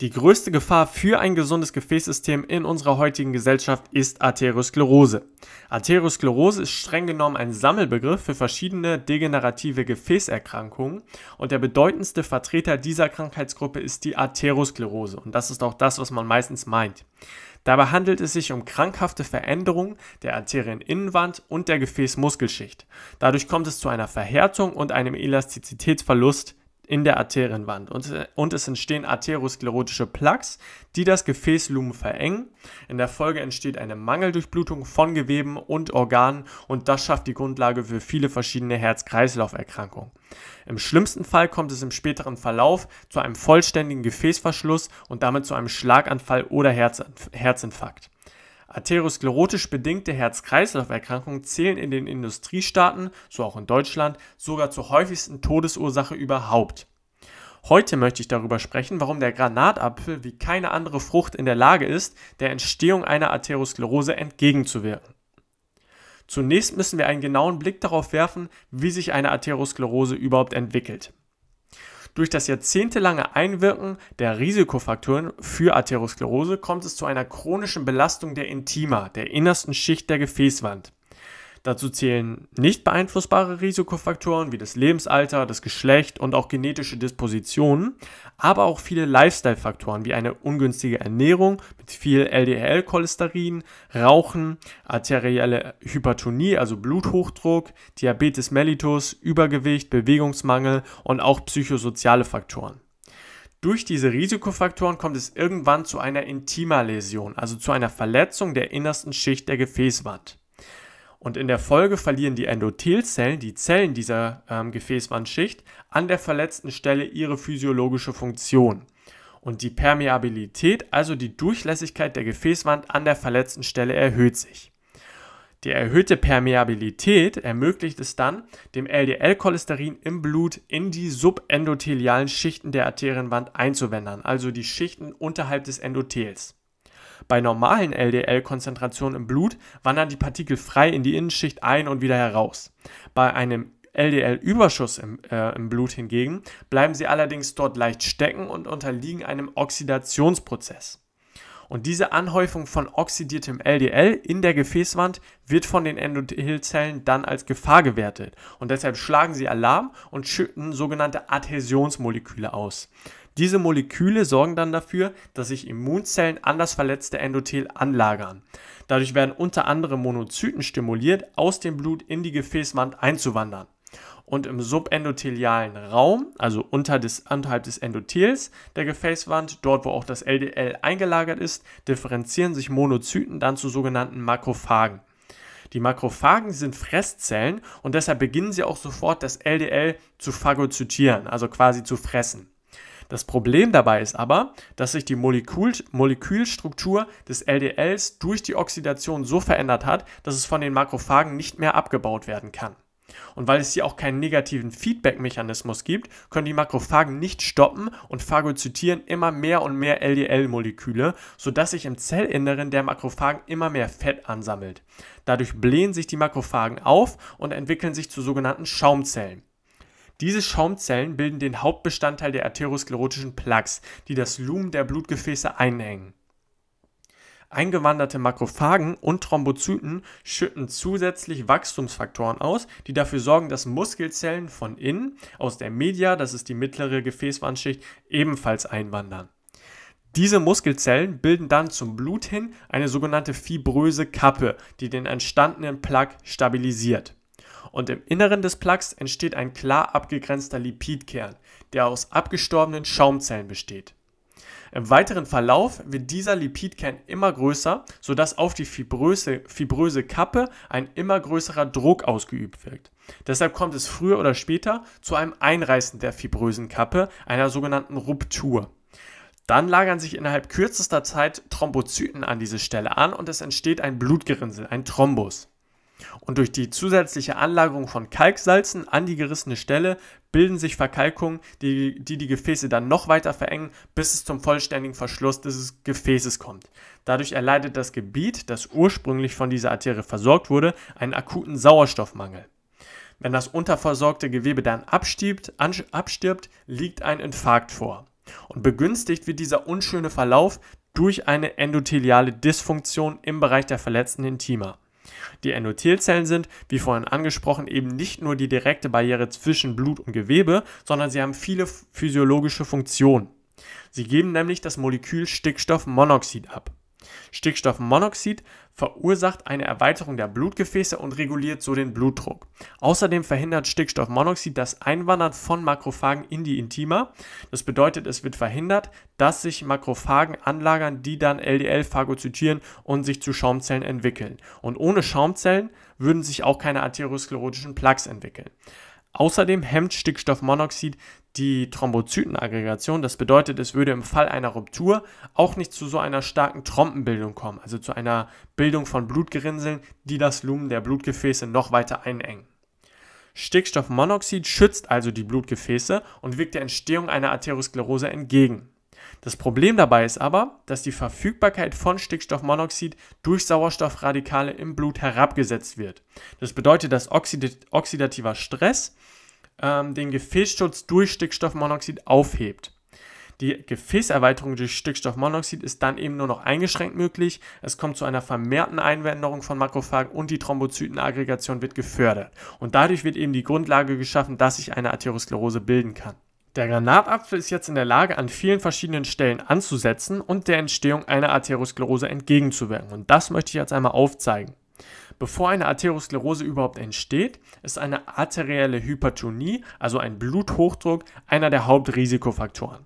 Die größte Gefahr für ein gesundes Gefäßsystem in unserer heutigen Gesellschaft ist Arteriosklerose. Arteriosklerose ist streng genommen ein Sammelbegriff für verschiedene degenerative Gefäßerkrankungen und der bedeutendste Vertreter dieser Krankheitsgruppe ist die Arteriosklerose und das ist auch das, was man meistens meint. Dabei handelt es sich um krankhafte Veränderungen der Arterieninnenwand und der Gefäßmuskelschicht. Dadurch kommt es zu einer Verhärtung und einem Elastizitätsverlust in der Arterienwand und, äh, und es entstehen arteriosklerotische Plaques, die das Gefäßlumen verengen. In der Folge entsteht eine Mangeldurchblutung von Geweben und Organen und das schafft die Grundlage für viele verschiedene Herz-Kreislauf-Erkrankungen. Im schlimmsten Fall kommt es im späteren Verlauf zu einem vollständigen Gefäßverschluss und damit zu einem Schlaganfall oder Herz, Herzinfarkt. Atherosklerotisch bedingte Herz-Kreislauf-Erkrankungen zählen in den Industriestaaten, so auch in Deutschland, sogar zur häufigsten Todesursache überhaupt. Heute möchte ich darüber sprechen, warum der Granatapfel wie keine andere Frucht in der Lage ist, der Entstehung einer Atherosklerose entgegenzuwirken. Zunächst müssen wir einen genauen Blick darauf werfen, wie sich eine Atherosklerose überhaupt entwickelt. Durch das jahrzehntelange Einwirken der Risikofaktoren für Atherosklerose kommt es zu einer chronischen Belastung der Intima, der innersten Schicht der Gefäßwand. Dazu zählen nicht beeinflussbare Risikofaktoren wie das Lebensalter, das Geschlecht und auch genetische Dispositionen, aber auch viele Lifestyle-Faktoren wie eine ungünstige Ernährung mit viel LDL-Cholesterin, Rauchen, arterielle Hypertonie, also Bluthochdruck, Diabetes mellitus, Übergewicht, Bewegungsmangel und auch psychosoziale Faktoren. Durch diese Risikofaktoren kommt es irgendwann zu einer Intimaläsion, also zu einer Verletzung der innersten Schicht der Gefäßwand. Und in der Folge verlieren die Endothelzellen, die Zellen dieser ähm, Gefäßwandschicht, an der verletzten Stelle ihre physiologische Funktion. Und die Permeabilität, also die Durchlässigkeit der Gefäßwand an der verletzten Stelle, erhöht sich. Die erhöhte Permeabilität ermöglicht es dann, dem LDL-Cholesterin im Blut in die subendothelialen Schichten der Arterienwand einzuwändern, also die Schichten unterhalb des Endothels. Bei normalen LDL-Konzentrationen im Blut wandern die Partikel frei in die Innenschicht ein und wieder heraus. Bei einem LDL-Überschuss im, äh, im Blut hingegen bleiben sie allerdings dort leicht stecken und unterliegen einem Oxidationsprozess. Und diese Anhäufung von oxidiertem LDL in der Gefäßwand wird von den Endothelzellen dann als Gefahr gewertet. Und deshalb schlagen sie Alarm und schütten sogenannte Adhäsionsmoleküle aus. Diese Moleküle sorgen dann dafür, dass sich Immunzellen an das verletzte Endothel anlagern. Dadurch werden unter anderem Monozyten stimuliert, aus dem Blut in die Gefäßwand einzuwandern. Und im subendothelialen Raum, also unter des, unterhalb des Endothels der Gefäßwand, dort wo auch das LDL eingelagert ist, differenzieren sich Monozyten dann zu sogenannten Makrophagen. Die Makrophagen sind Fresszellen und deshalb beginnen sie auch sofort das LDL zu phagozytieren, also quasi zu fressen. Das Problem dabei ist aber, dass sich die Molekül Molekülstruktur des LDLs durch die Oxidation so verändert hat, dass es von den Makrophagen nicht mehr abgebaut werden kann. Und weil es hier auch keinen negativen Feedback-Mechanismus gibt, können die Makrophagen nicht stoppen und phagozytieren immer mehr und mehr LDL-Moleküle, sodass sich im Zellinneren der Makrophagen immer mehr Fett ansammelt. Dadurch blähen sich die Makrophagen auf und entwickeln sich zu sogenannten Schaumzellen. Diese Schaumzellen bilden den Hauptbestandteil der atherosklerotischen Plaques, die das Lumen der Blutgefäße einhängen. Eingewanderte Makrophagen und Thrombozyten schütten zusätzlich Wachstumsfaktoren aus, die dafür sorgen, dass Muskelzellen von innen aus der Media, das ist die mittlere Gefäßwandschicht, ebenfalls einwandern. Diese Muskelzellen bilden dann zum Blut hin eine sogenannte fibröse Kappe, die den entstandenen Plaque stabilisiert und im Inneren des Plugs entsteht ein klar abgegrenzter Lipidkern, der aus abgestorbenen Schaumzellen besteht. Im weiteren Verlauf wird dieser Lipidkern immer größer, sodass auf die fibröse, fibröse Kappe ein immer größerer Druck ausgeübt wird. Deshalb kommt es früher oder später zu einem Einreißen der fibrösen Kappe, einer sogenannten Ruptur. Dann lagern sich innerhalb kürzester Zeit Thrombozyten an diese Stelle an und es entsteht ein Blutgerinnsel, ein Thrombus. Und durch die zusätzliche Anlagerung von Kalksalzen an die gerissene Stelle bilden sich Verkalkungen, die, die, die Gefäße dann noch weiter verengen, bis es zum vollständigen Verschluss dieses Gefäßes kommt. Dadurch erleidet das Gebiet, das ursprünglich von dieser Arterie versorgt wurde, einen akuten Sauerstoffmangel. Wenn das unterversorgte Gewebe dann abstirbt, abstirbt liegt ein Infarkt vor. Und begünstigt wird dieser unschöne Verlauf durch eine endotheliale Dysfunktion im Bereich der verletzten Intima. Die Endothelzellen sind, wie vorhin angesprochen, eben nicht nur die direkte Barriere zwischen Blut und Gewebe, sondern sie haben viele physiologische Funktionen. Sie geben nämlich das Molekül Stickstoffmonoxid ab. Stickstoffmonoxid verursacht eine Erweiterung der Blutgefäße und reguliert so den Blutdruck. Außerdem verhindert Stickstoffmonoxid das Einwandern von Makrophagen in die Intima. Das bedeutet, es wird verhindert, dass sich Makrophagen anlagern, die dann LDL phagozytieren und sich zu Schaumzellen entwickeln. Und ohne Schaumzellen würden sich auch keine arteriosklerotischen Plaques entwickeln. Außerdem hemmt Stickstoffmonoxid die Thrombozytenaggregation. Das bedeutet, es würde im Fall einer Ruptur auch nicht zu so einer starken Trompenbildung kommen, also zu einer Bildung von Blutgerinnseln, die das Lumen der Blutgefäße noch weiter einengen. Stickstoffmonoxid schützt also die Blutgefäße und wirkt der Entstehung einer Arteriosklerose entgegen. Das Problem dabei ist aber, dass die Verfügbarkeit von Stickstoffmonoxid durch Sauerstoffradikale im Blut herabgesetzt wird. Das bedeutet, dass oxidativer Stress ähm, den Gefäßschutz durch Stickstoffmonoxid aufhebt. Die Gefäßerweiterung durch Stickstoffmonoxid ist dann eben nur noch eingeschränkt möglich. Es kommt zu einer vermehrten Einwanderung von Makrophagen und die Thrombozytenaggregation wird gefördert. Und dadurch wird eben die Grundlage geschaffen, dass sich eine Atherosklerose bilden kann. Der Granatapfel ist jetzt in der Lage, an vielen verschiedenen Stellen anzusetzen und der Entstehung einer Arteriosklerose entgegenzuwirken. Und das möchte ich jetzt einmal aufzeigen. Bevor eine Arteriosklerose überhaupt entsteht, ist eine arterielle Hypertonie, also ein Bluthochdruck, einer der Hauptrisikofaktoren.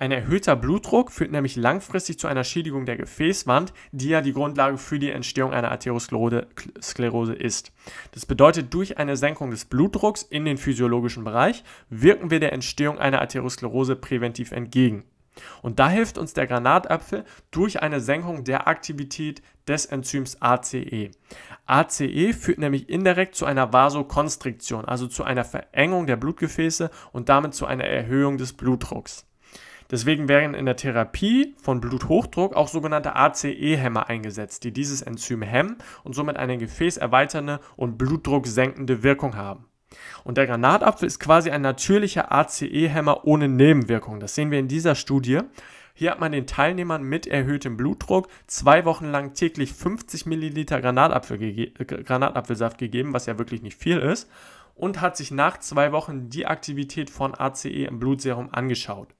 Ein erhöhter Blutdruck führt nämlich langfristig zu einer Schädigung der Gefäßwand, die ja die Grundlage für die Entstehung einer Arteriosklerose ist. Das bedeutet, durch eine Senkung des Blutdrucks in den physiologischen Bereich wirken wir der Entstehung einer Arteriosklerose präventiv entgegen. Und da hilft uns der Granatapfel durch eine Senkung der Aktivität des Enzyms ACE. ACE führt nämlich indirekt zu einer Vasokonstriktion, also zu einer Verengung der Blutgefäße und damit zu einer Erhöhung des Blutdrucks. Deswegen werden in der Therapie von Bluthochdruck auch sogenannte ACE-Hämmer eingesetzt, die dieses Enzym hemmen und somit eine gefäßerweiternde und blutdrucksenkende Wirkung haben. Und der Granatapfel ist quasi ein natürlicher ACE-Hämmer ohne Nebenwirkungen. Das sehen wir in dieser Studie. Hier hat man den Teilnehmern mit erhöhtem Blutdruck zwei Wochen lang täglich 50 Milliliter Granatapfel ge Granatapfelsaft gegeben, was ja wirklich nicht viel ist, und hat sich nach zwei Wochen die Aktivität von ACE im Blutserum angeschaut.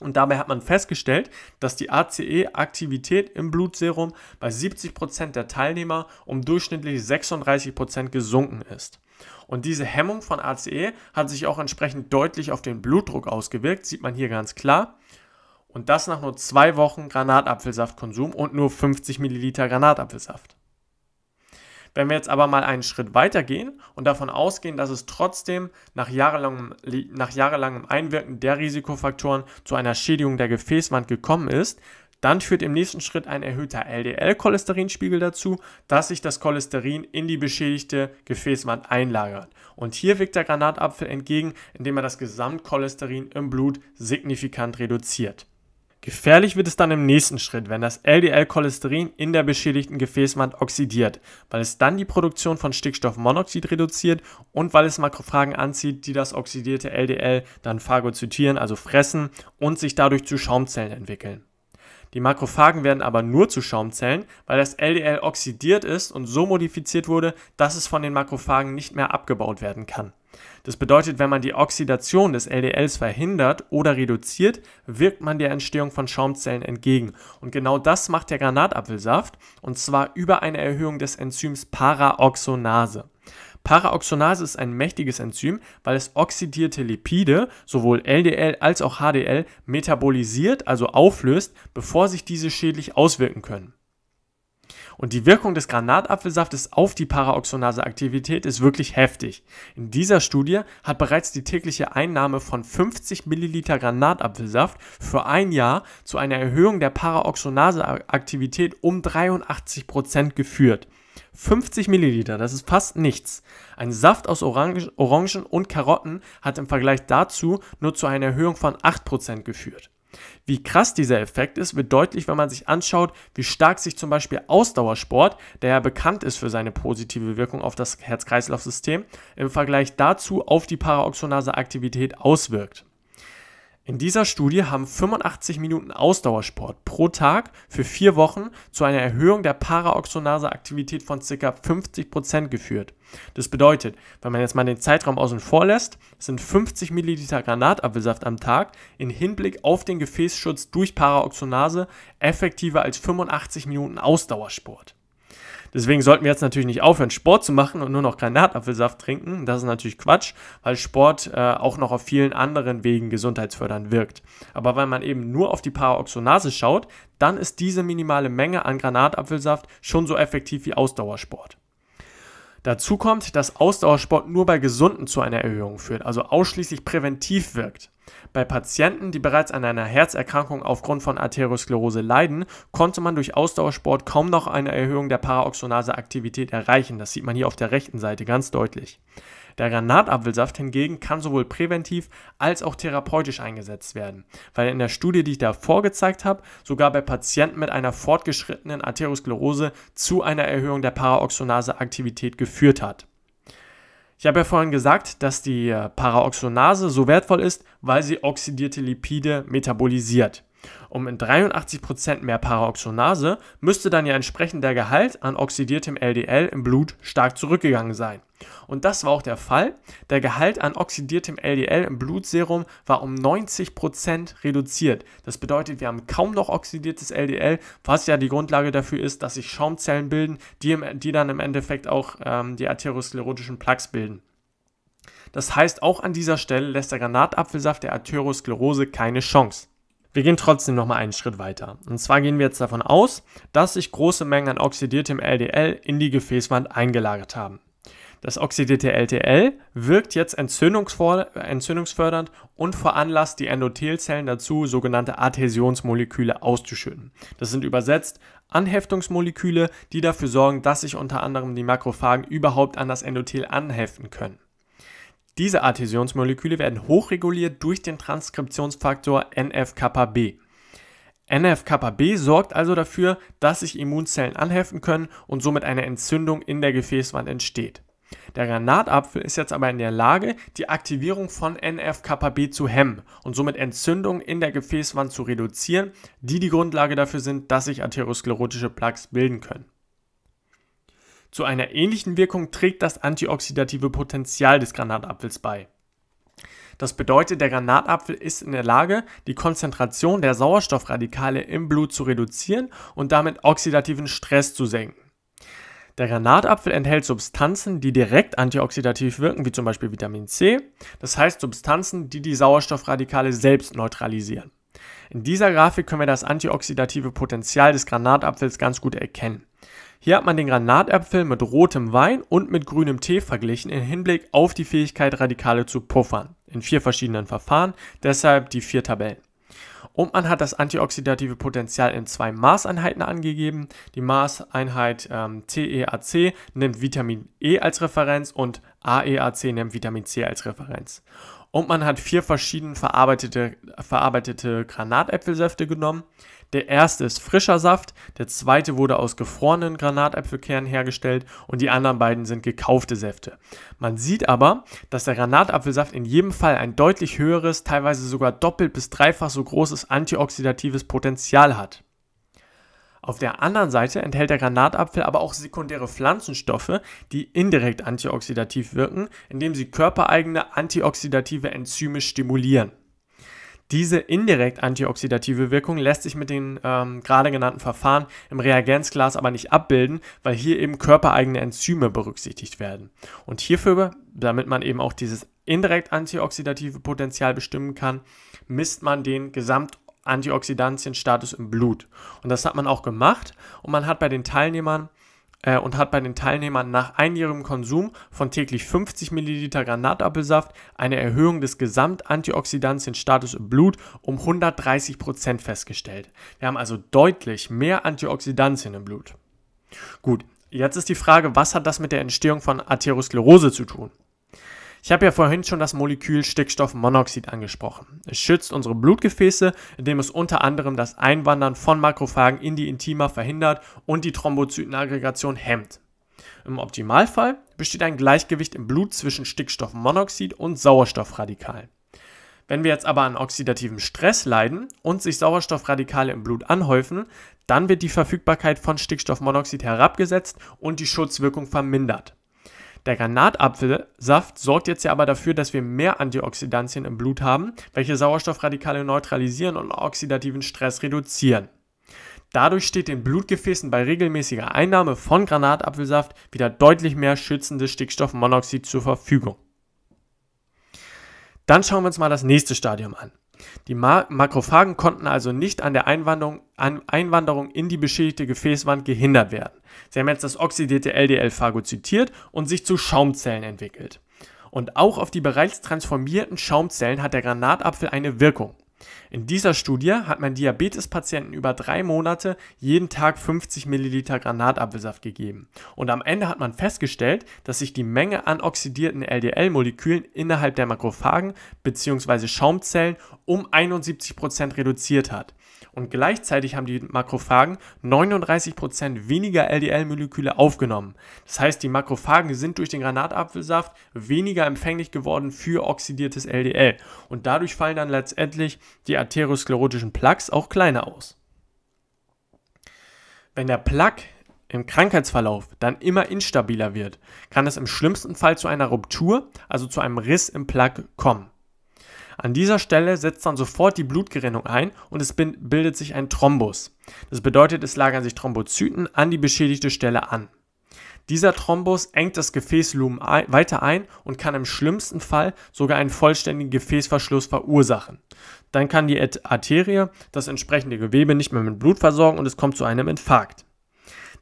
Und dabei hat man festgestellt, dass die ACE-Aktivität im Blutserum bei 70% Prozent der Teilnehmer um durchschnittlich 36% Prozent gesunken ist. Und diese Hemmung von ACE hat sich auch entsprechend deutlich auf den Blutdruck ausgewirkt, sieht man hier ganz klar. Und das nach nur zwei Wochen Granatapfelsaftkonsum und nur 50 Milliliter Granatapfelsaft. Wenn wir jetzt aber mal einen Schritt weitergehen und davon ausgehen, dass es trotzdem nach jahrelangem, nach jahrelangem Einwirken der Risikofaktoren zu einer Schädigung der Gefäßwand gekommen ist, dann führt im nächsten Schritt ein erhöhter LDL-Cholesterinspiegel dazu, dass sich das Cholesterin in die beschädigte Gefäßwand einlagert. Und hier wirkt der Granatapfel entgegen, indem er das Gesamtcholesterin im Blut signifikant reduziert. Gefährlich wird es dann im nächsten Schritt, wenn das LDL-Cholesterin in der beschädigten Gefäßwand oxidiert, weil es dann die Produktion von Stickstoffmonoxid reduziert und weil es Makrophagen anzieht, die das oxidierte LDL dann phagozytieren, also fressen und sich dadurch zu Schaumzellen entwickeln. Die Makrophagen werden aber nur zu Schaumzellen, weil das LDL oxidiert ist und so modifiziert wurde, dass es von den Makrophagen nicht mehr abgebaut werden kann. Das bedeutet, wenn man die Oxidation des LDLs verhindert oder reduziert, wirkt man der Entstehung von Schaumzellen entgegen. Und genau das macht der Granatapfelsaft, und zwar über eine Erhöhung des Enzyms Paraoxonase. Paraoxonase ist ein mächtiges Enzym, weil es oxidierte Lipide, sowohl LDL als auch HDL, metabolisiert, also auflöst, bevor sich diese schädlich auswirken können. Und die Wirkung des Granatapfelsaftes auf die Paraoxonase-Aktivität ist wirklich heftig. In dieser Studie hat bereits die tägliche Einnahme von 50 Milliliter Granatapfelsaft für ein Jahr zu einer Erhöhung der Paraoxonase-Aktivität um 83 Prozent geführt. 50 Milliliter, das ist fast nichts. Ein Saft aus Orangen und Karotten hat im Vergleich dazu nur zu einer Erhöhung von 8% geführt. Wie krass dieser Effekt ist, wird deutlich, wenn man sich anschaut, wie stark sich zum Beispiel Ausdauersport, der ja bekannt ist für seine positive Wirkung auf das Herz-Kreislauf-System, im Vergleich dazu auf die Paraoxonase-Aktivität auswirkt. In dieser Studie haben 85 Minuten Ausdauersport pro Tag für vier Wochen zu einer Erhöhung der Paraoxonase-Aktivität von ca. 50% geführt. Das bedeutet, wenn man jetzt mal den Zeitraum außen vor lässt, sind 50 Milliliter Granatapfelsaft am Tag in Hinblick auf den Gefäßschutz durch Paraoxonase effektiver als 85 Minuten Ausdauersport. Deswegen sollten wir jetzt natürlich nicht aufhören, Sport zu machen und nur noch Granatapfelsaft trinken. Das ist natürlich Quatsch, weil Sport äh, auch noch auf vielen anderen Wegen gesundheitsfördernd wirkt. Aber wenn man eben nur auf die Paraoxonase schaut, dann ist diese minimale Menge an Granatapfelsaft schon so effektiv wie Ausdauersport. Dazu kommt, dass Ausdauersport nur bei Gesunden zu einer Erhöhung führt, also ausschließlich präventiv wirkt. Bei Patienten, die bereits an einer Herzerkrankung aufgrund von Arteriosklerose leiden, konnte man durch Ausdauersport kaum noch eine Erhöhung der Paraoxonase-Aktivität erreichen. Das sieht man hier auf der rechten Seite ganz deutlich. Der Granatapfelsaft hingegen kann sowohl präventiv als auch therapeutisch eingesetzt werden, weil in der Studie, die ich da vorgezeigt habe, sogar bei Patienten mit einer fortgeschrittenen Arteriosklerose zu einer Erhöhung der Paraoxonase-Aktivität geführt hat. Ich habe ja vorhin gesagt, dass die Paraoxonase so wertvoll ist, weil sie oxidierte Lipide metabolisiert. Um mit 83% mehr Paraoxonase müsste dann ja entsprechend der Gehalt an oxidiertem LDL im Blut stark zurückgegangen sein. Und das war auch der Fall. Der Gehalt an oxidiertem LDL im Blutserum war um 90% reduziert. Das bedeutet, wir haben kaum noch oxidiertes LDL, was ja die Grundlage dafür ist, dass sich Schaumzellen bilden, die, im, die dann im Endeffekt auch ähm, die arteriosklerotischen Plaques bilden. Das heißt, auch an dieser Stelle lässt der Granatapfelsaft der Arteriosklerose keine Chance. Wir gehen trotzdem nochmal einen Schritt weiter. Und zwar gehen wir jetzt davon aus, dass sich große Mengen an oxidiertem LDL in die Gefäßwand eingelagert haben. Das oxidierte LDL wirkt jetzt entzündungsfördernd und veranlasst die Endothelzellen dazu, sogenannte Adhäsionsmoleküle auszuschütten. Das sind übersetzt Anheftungsmoleküle, die dafür sorgen, dass sich unter anderem die Makrophagen überhaupt an das Endothel anheften können. Diese Adhäsionsmoleküle werden hochreguliert durch den Transkriptionsfaktor NF-κB. NF-κB sorgt also dafür, dass sich Immunzellen anheften können und somit eine Entzündung in der Gefäßwand entsteht. Der Granatapfel ist jetzt aber in der Lage, die Aktivierung von NF-κB zu hemmen und somit Entzündungen in der Gefäßwand zu reduzieren, die die Grundlage dafür sind, dass sich atherosklerotische Plaques bilden können. Zu einer ähnlichen Wirkung trägt das antioxidative Potenzial des Granatapfels bei. Das bedeutet, der Granatapfel ist in der Lage, die Konzentration der Sauerstoffradikale im Blut zu reduzieren und damit oxidativen Stress zu senken. Der Granatapfel enthält Substanzen, die direkt antioxidativ wirken, wie zum Beispiel Vitamin C, das heißt Substanzen, die die Sauerstoffradikale selbst neutralisieren. In dieser Grafik können wir das antioxidative Potenzial des Granatapfels ganz gut erkennen. Hier hat man den Granatäpfel mit rotem Wein und mit grünem Tee verglichen im Hinblick auf die Fähigkeit, Radikale zu puffern. In vier verschiedenen Verfahren, deshalb die vier Tabellen. Und man hat das antioxidative Potenzial in zwei Maßeinheiten angegeben. Die Maßeinheit ähm, TEAC e nimmt Vitamin E als Referenz und AEAC nimmt Vitamin C als Referenz. Und man hat vier verschieden verarbeitete, verarbeitete Granatäpfelsäfte genommen. Der erste ist frischer Saft, der zweite wurde aus gefrorenen Granatapfelkernen hergestellt und die anderen beiden sind gekaufte Säfte. Man sieht aber, dass der Granatapfelsaft in jedem Fall ein deutlich höheres, teilweise sogar doppelt bis dreifach so großes antioxidatives Potenzial hat. Auf der anderen Seite enthält der Granatapfel aber auch sekundäre Pflanzenstoffe, die indirekt antioxidativ wirken, indem sie körpereigene antioxidative Enzyme stimulieren. Diese indirekt antioxidative Wirkung lässt sich mit den ähm, gerade genannten Verfahren im Reagenzglas aber nicht abbilden, weil hier eben körpereigene Enzyme berücksichtigt werden. Und hierfür, damit man eben auch dieses indirekt antioxidative Potenzial bestimmen kann, misst man den Gesamt im Blut. Und das hat man auch gemacht und man hat bei den Teilnehmern äh, und hat bei den Teilnehmern nach einjährigem Konsum von täglich 50 Milliliter Granatapfelsaft eine Erhöhung des Gesamtantioxidantienstatus im Blut um 130 Prozent festgestellt. Wir haben also deutlich mehr Antioxidantien im Blut. Gut, jetzt ist die Frage, was hat das mit der Entstehung von Atherosklerose zu tun? Ich habe ja vorhin schon das Molekül Stickstoffmonoxid angesprochen. Es schützt unsere Blutgefäße, indem es unter anderem das Einwandern von Makrophagen in die Intima verhindert und die Thrombozytenaggregation hemmt. Im Optimalfall besteht ein Gleichgewicht im Blut zwischen Stickstoffmonoxid und Sauerstoffradikalen. Wenn wir jetzt aber an oxidativem Stress leiden und sich Sauerstoffradikale im Blut anhäufen, dann wird die Verfügbarkeit von Stickstoffmonoxid herabgesetzt und die Schutzwirkung vermindert. Der Granatapfelsaft sorgt jetzt ja aber dafür, dass wir mehr Antioxidantien im Blut haben, welche Sauerstoffradikale neutralisieren und oxidativen Stress reduzieren. Dadurch steht den Blutgefäßen bei regelmäßiger Einnahme von Granatapfelsaft wieder deutlich mehr schützendes Stickstoffmonoxid zur Verfügung. Dann schauen wir uns mal das nächste Stadium an. Die Makrophagen konnten also nicht an der Einwanderung, an Einwanderung in die beschädigte Gefäßwand gehindert werden. Sie haben jetzt das oxidierte LDL phagozytiert und sich zu Schaumzellen entwickelt. Und auch auf die bereits transformierten Schaumzellen hat der Granatapfel eine Wirkung. In dieser Studie hat man Diabetespatienten über drei Monate jeden Tag 50 Milliliter Granatapfelsaft gegeben. Und am Ende hat man festgestellt, dass sich die Menge an oxidierten LDL-Molekülen innerhalb der Makrophagen bzw. Schaumzellen um 71% reduziert hat und gleichzeitig haben die Makrophagen 39% weniger LDL-Moleküle aufgenommen. Das heißt, die Makrophagen sind durch den Granatapfelsaft weniger empfänglich geworden für oxidiertes LDL und dadurch fallen dann letztendlich die atherosklerotischen Plaques auch kleiner aus. Wenn der Plaque im Krankheitsverlauf dann immer instabiler wird, kann es im schlimmsten Fall zu einer Ruptur, also zu einem Riss im Plaque kommen. An dieser Stelle setzt dann sofort die Blutgerinnung ein und es bildet sich ein Thrombus. Das bedeutet, es lagern sich Thrombozyten an die beschädigte Stelle an. Dieser Thrombus engt das Gefäßlumen weiter ein und kann im schlimmsten Fall sogar einen vollständigen Gefäßverschluss verursachen. Dann kann die Arterie das entsprechende Gewebe nicht mehr mit Blut versorgen und es kommt zu einem Infarkt.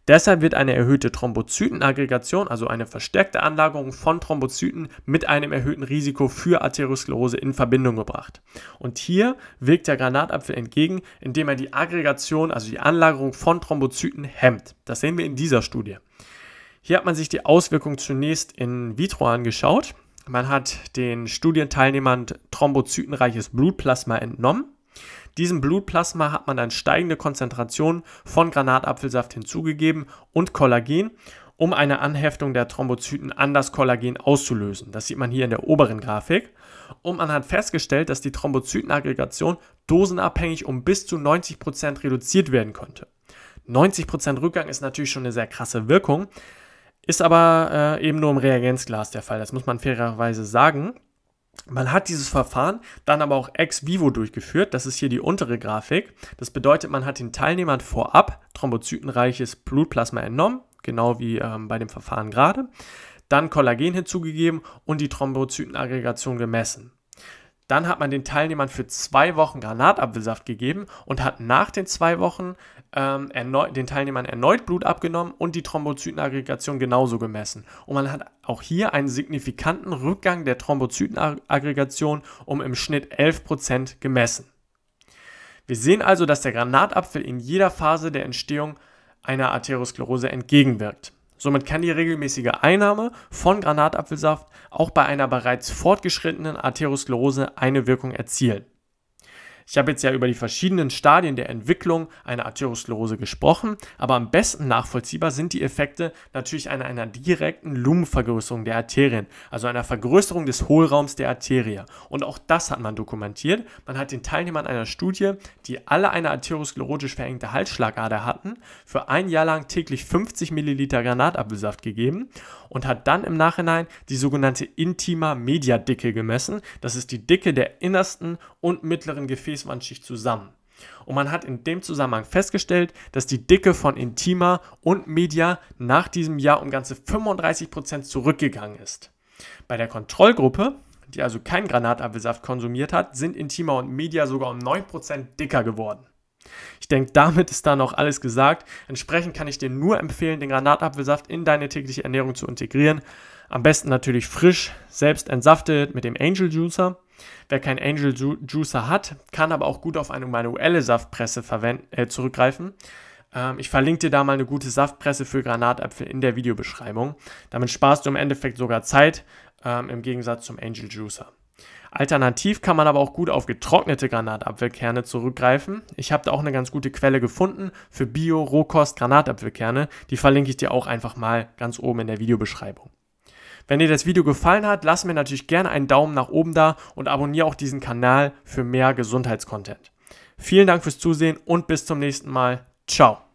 Deshalb wird eine erhöhte Thrombozytenaggregation, also eine verstärkte Anlagerung von Thrombozyten mit einem erhöhten Risiko für Arteriosklerose in Verbindung gebracht. Und hier wirkt der Granatapfel entgegen, indem er die Aggregation, also die Anlagerung von Thrombozyten hemmt. Das sehen wir in dieser Studie. Hier hat man sich die Auswirkung zunächst in vitro angeschaut. Man hat den Studienteilnehmern thrombozytenreiches Blutplasma entnommen diesem Blutplasma hat man dann steigende Konzentrationen von Granatapfelsaft hinzugegeben und Kollagen, um eine Anheftung der Thrombozyten an das Kollagen auszulösen. Das sieht man hier in der oberen Grafik. Und man hat festgestellt, dass die Thrombozytenaggregation dosenabhängig um bis zu 90% reduziert werden konnte. 90% Rückgang ist natürlich schon eine sehr krasse Wirkung, ist aber äh, eben nur im Reagenzglas der Fall. Das muss man fairerweise sagen. Man hat dieses Verfahren dann aber auch ex vivo durchgeführt. Das ist hier die untere Grafik. Das bedeutet, man hat den Teilnehmern vorab thrombozytenreiches Blutplasma entnommen, genau wie ähm, bei dem Verfahren gerade, dann Kollagen hinzugegeben und die Thrombozytenaggregation gemessen. Dann hat man den Teilnehmern für zwei Wochen Granatapfelsaft gegeben und hat nach den zwei Wochen ähm, erneut, den Teilnehmern erneut Blut abgenommen und die Thrombozytenaggregation genauso gemessen. Und man hat auch hier einen signifikanten Rückgang der Thrombozytenaggregation um im Schnitt 11% gemessen. Wir sehen also, dass der Granatapfel in jeder Phase der Entstehung einer Arteriosklerose entgegenwirkt. Somit kann die regelmäßige Einnahme von Granatapfelsaft auch bei einer bereits fortgeschrittenen Arteriosklerose eine Wirkung erzielen. Ich habe jetzt ja über die verschiedenen Stadien der Entwicklung einer Arteriosklerose gesprochen, aber am besten nachvollziehbar sind die Effekte natürlich an einer direkten Lumenvergrößerung der Arterien, also einer Vergrößerung des Hohlraums der Arterie. Und auch das hat man dokumentiert. Man hat den Teilnehmern einer Studie, die alle eine arteriosklerotisch verengte Halsschlagader hatten, für ein Jahr lang täglich 50 Milliliter Granatapfelsaft gegeben und hat dann im Nachhinein die sogenannte Intima Media Dicke gemessen. Das ist die Dicke der innersten und mittleren Gefäße Fließwandschicht zusammen. Und man hat in dem Zusammenhang festgestellt, dass die Dicke von Intima und Media nach diesem Jahr um ganze 35% Prozent zurückgegangen ist. Bei der Kontrollgruppe, die also keinen Granatapfelsaft konsumiert hat, sind Intima und Media sogar um 9% dicker geworden. Ich denke, damit ist dann auch alles gesagt. Entsprechend kann ich dir nur empfehlen, den Granatapfelsaft in deine tägliche Ernährung zu integrieren. Am besten natürlich frisch, selbst entsaftet mit dem Angel Juicer. Wer keinen Angel Juicer hat, kann aber auch gut auf eine manuelle Saftpresse äh, zurückgreifen. Ähm, ich verlinke dir da mal eine gute Saftpresse für Granatapfel in der Videobeschreibung. Damit sparst du im Endeffekt sogar Zeit ähm, im Gegensatz zum Angel Juicer. Alternativ kann man aber auch gut auf getrocknete Granatapfelkerne zurückgreifen. Ich habe da auch eine ganz gute Quelle gefunden für Bio-Rohkost-Granatapfelkerne. Die verlinke ich dir auch einfach mal ganz oben in der Videobeschreibung. Wenn dir das Video gefallen hat, lass mir natürlich gerne einen Daumen nach oben da und abonniere auch diesen Kanal für mehr Gesundheitscontent. Vielen Dank fürs Zusehen und bis zum nächsten Mal. Ciao.